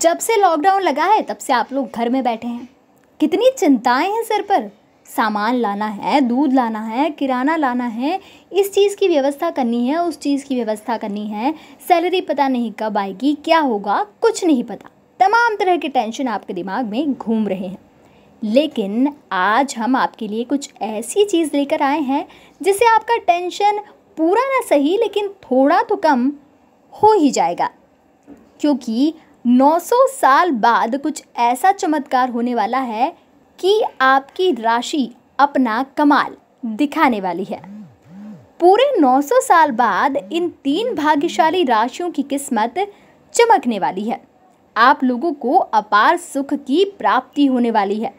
जब से लॉकडाउन लगा है तब से आप लोग घर में बैठे हैं कितनी चिंताएं हैं सर पर सामान लाना है दूध लाना है किराना लाना है इस चीज़ की व्यवस्था करनी है उस चीज़ की व्यवस्था करनी है सैलरी पता नहीं कब आएगी क्या होगा कुछ नहीं पता तमाम तरह के टेंशन आपके दिमाग में घूम रहे हैं लेकिन आज हम आपके लिए कुछ ऐसी चीज़ लेकर आए हैं जिससे आपका टेंशन पूरा ना सही लेकिन थोड़ा तो कम हो ही जाएगा क्योंकि 900 साल बाद कुछ ऐसा चमत्कार होने वाला है कि आपकी राशि अपना कमाल दिखाने वाली है पूरे 900 साल बाद इन तीन भाग्यशाली राशियों की किस्मत चमकने वाली है आप लोगों को अपार सुख की प्राप्ति होने वाली है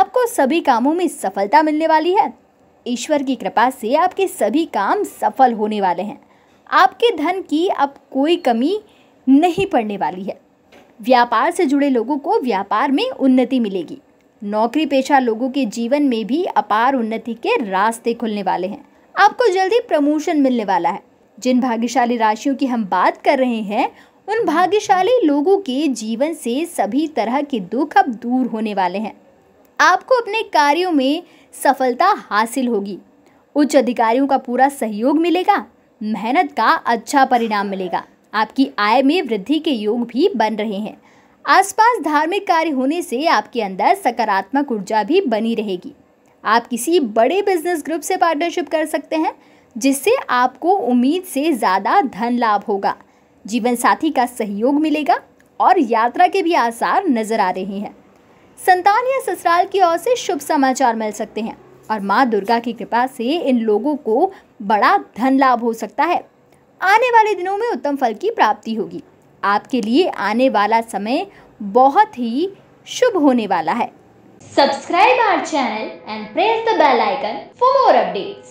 आपको सभी कामों में सफलता मिलने वाली है ईश्वर की कृपा से आपके सभी काम सफल होने वाले हैं आपके धन की अब कोई कमी नहीं पड़ने वाली है व्यापार से जुड़े लोगों को व्यापार में उन्नति मिलेगी नौकरी पेशा लोगों के जीवन में भी अपार उन्नति के रास्ते खुलने वाले हैं आपको जल्दी प्रमोशन मिलने वाला है जिन भाग्यशाली राशियों की हम बात कर रहे हैं उन भाग्यशाली लोगों के जीवन से सभी तरह के दुख अब दूर होने वाले हैं आपको अपने कार्यों में सफलता हासिल होगी उच्च अधिकारियों का पूरा सहयोग मिलेगा मेहनत का अच्छा परिणाम मिलेगा आपकी आय में वृद्धि के योग भी बन रहे हैं आसपास धार्मिक कार्य होने से आपके अंदर सकारात्मक ऊर्जा भी बनी रहेगी आप किसी बड़े बिजनेस ग्रुप से पार्टनरशिप कर सकते हैं जिससे आपको उम्मीद से ज़्यादा धन लाभ होगा जीवन साथी का सहयोग मिलेगा और यात्रा के भी आसार नज़र आ रहे हैं संतान या ससुराल की ओर से शुभ समाचार मिल सकते हैं और माँ दुर्गा की कृपा से इन लोगों को बड़ा धन लाभ हो सकता है आने वाले दिनों में उत्तम फल की प्राप्ति होगी आपके लिए आने वाला समय बहुत ही शुभ होने वाला है subscribe our channel and press the bell icon for more updates